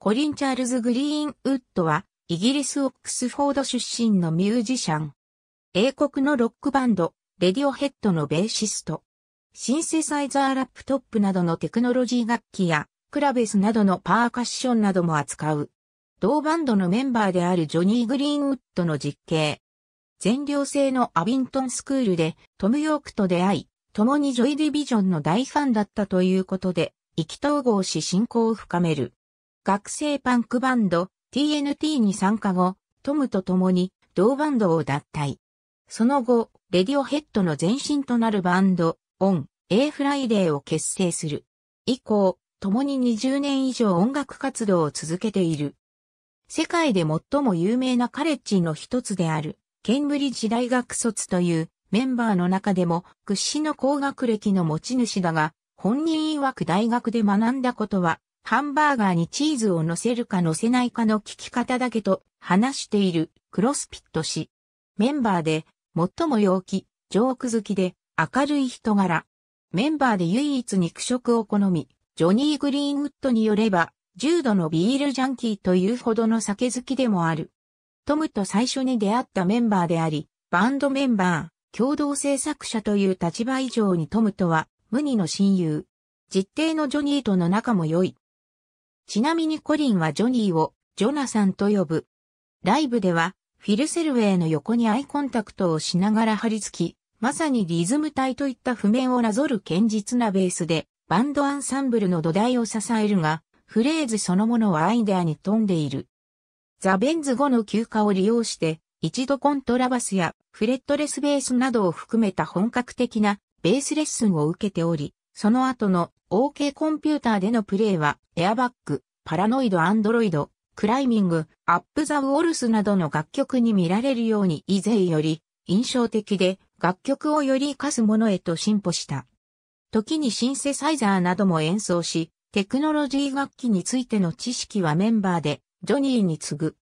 コリン・チャールズ・グリーンウッドは、イギリス・オックスフォード出身のミュージシャン。英国のロックバンド、レディオヘッドのベーシスト。シンセサイザーラップトップなどのテクノロジー楽器や、クラベスなどのパーカッションなども扱う。同バンドのメンバーであるジョニー・グリーンウッドの実刑。全寮制のアビントンスクールでトム・ヨークと出会い、共にジョイ・ディビジョンの大ファンだったということで、意気投合し進行を深める。学生パンクバンド TNT に参加後、トムと共に同バンドを脱退。その後、レディオヘッドの前身となるバンド、オン、A フライデーを結成する。以降、共に20年以上音楽活動を続けている。世界で最も有名なカレッジの一つである、ケンブリッジ大学卒というメンバーの中でも屈指の高学歴の持ち主だが、本人曰く大学で学んだことはハンバーガーにチーズを乗せるか乗せないかの聞き方だけと話しているクロスピット氏。メンバーで最も陽気、ジョーク好きで明るい人柄。メンバーで唯一肉食を好み、ジョニー・グリーンウッドによれば、重度のビールジャンキーというほどの酒好きでもある。トムと最初に出会ったメンバーであり、バンドメンバー、共同制作者という立場以上にトムとは無二の親友。実定のジョニーとの仲も良い。ちなみにコリンはジョニーをジョナサンと呼ぶ。ライブではフィルセルウェイの横にアイコンタクトをしながら張り付き、まさにリズム体といった譜面をなぞる堅実なベースでバンドアンサンブルの土台を支えるが、フレーズそのものはアイデアに富んでいる。ザ・ベンズ後の休暇を利用して、一度コントラバスやフレットレスベースなどを含めた本格的なベースレッスンを受けており、その後の OK コンピューターでのプレイは、エアバック、パラノイドアンドロイド、クライミング、アップザウォルスなどの楽曲に見られるように以前より印象的で楽曲をより活かすものへと進歩した。時にシンセサイザーなども演奏し、テクノロジー楽器についての知識はメンバーでジョニーに次ぐ。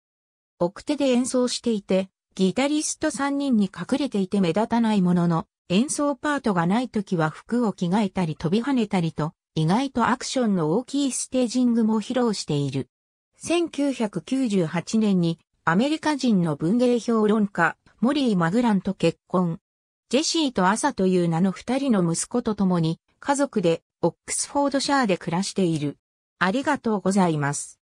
奥手で演奏していて、ギタリスト3人に隠れていて目立たないものの、演奏パートがない時は服を着替えたり飛び跳ねたりと、意外とアクションの大きいステージングも披露している。1998年にアメリカ人の文芸評論家、モリー・マグランと結婚。ジェシーとアサという名の二人の息子と共に家族でオックスフォードシャーで暮らしている。ありがとうございます。